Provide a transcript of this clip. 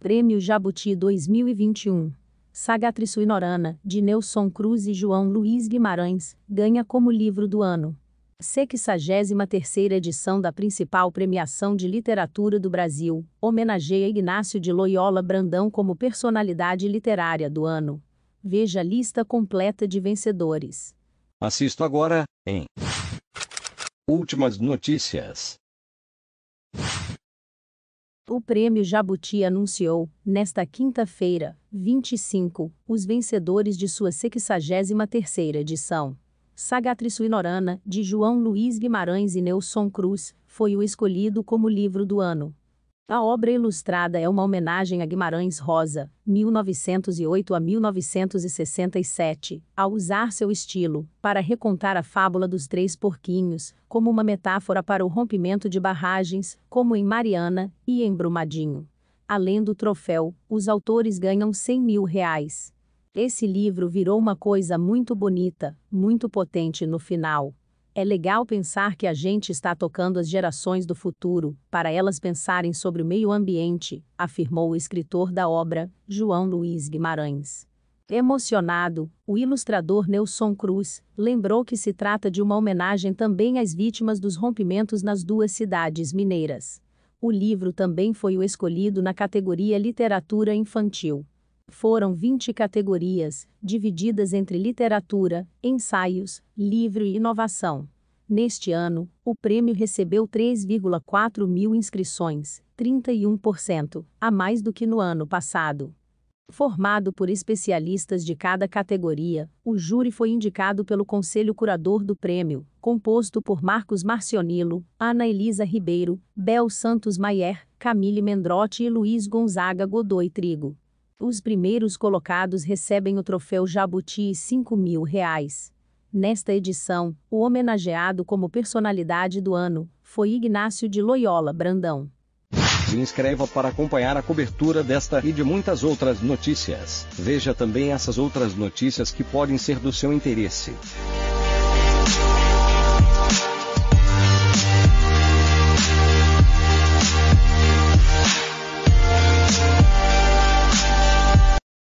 Prêmio Jabuti 2021. Saga Trissuinorana, de Nelson Cruz e João Luiz Guimarães, ganha como livro do ano. 63 edição da principal premiação de literatura do Brasil, homenageia Ignácio de Loyola Brandão como personalidade literária do ano. Veja a lista completa de vencedores. Assisto agora, em Últimas notícias. O Prêmio Jabuti anunciou, nesta quinta-feira, 25, os vencedores de sua 63 edição. Sagatrisu Suinorana, de João Luiz Guimarães e Nelson Cruz, foi o escolhido como livro do ano. A obra ilustrada é uma homenagem a Guimarães Rosa, 1908 a 1967, ao usar seu estilo para recontar a fábula dos três porquinhos, como uma metáfora para o rompimento de barragens, como em Mariana e em Brumadinho. Além do troféu, os autores ganham 100 mil reais. Esse livro virou uma coisa muito bonita, muito potente no final. É legal pensar que a gente está tocando as gerações do futuro, para elas pensarem sobre o meio ambiente, afirmou o escritor da obra, João Luiz Guimarães. Emocionado, o ilustrador Nelson Cruz lembrou que se trata de uma homenagem também às vítimas dos rompimentos nas duas cidades mineiras. O livro também foi o escolhido na categoria Literatura Infantil. Foram 20 categorias, divididas entre literatura, ensaios, livro e inovação. Neste ano, o prêmio recebeu 3,4 mil inscrições, 31%, a mais do que no ano passado. Formado por especialistas de cada categoria, o júri foi indicado pelo Conselho Curador do Prêmio, composto por Marcos Marcionilo, Ana Elisa Ribeiro, Bel Santos Maier, Camille Mendrotti e Luiz Gonzaga Godoy Trigo. Os primeiros colocados recebem o troféu Jabuti e 5 mil reais. Nesta edição, o homenageado como personalidade do ano foi Ignácio de Loyola Brandão. Se inscreva para acompanhar a cobertura desta e de muitas outras notícias. Veja também essas outras notícias que podem ser do seu interesse.